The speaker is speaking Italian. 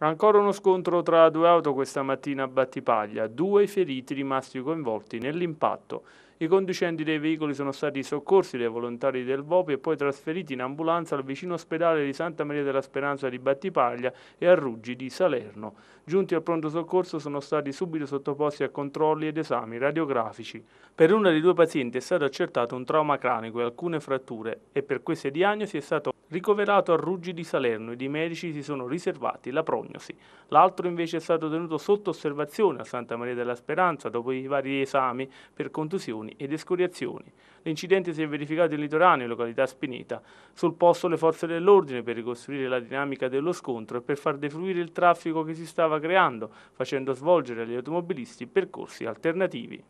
Ancora uno scontro tra due auto questa mattina a Battipaglia, due feriti rimasti coinvolti nell'impatto. I conducenti dei veicoli sono stati soccorsi dai volontari del VOPI e poi trasferiti in ambulanza al vicino ospedale di Santa Maria della Speranza di Battipaglia e a Ruggi di Salerno. Giunti al pronto soccorso sono stati subito sottoposti a controlli ed esami radiografici. Per una dei due pazienti è stato accertato un trauma cranico e alcune fratture e per queste diagnosi è stato ricoverato a Ruggi di Salerno ed i medici si sono riservati la prognosi. L'altro invece è stato tenuto sotto osservazione a Santa Maria della Speranza dopo i vari esami per contusione ed escoriazioni. L'incidente si è verificato in litoraneo, località Spineta. Sul posto le forze dell'ordine per ricostruire la dinamica dello scontro e per far defluire il traffico che si stava creando, facendo svolgere agli automobilisti percorsi alternativi.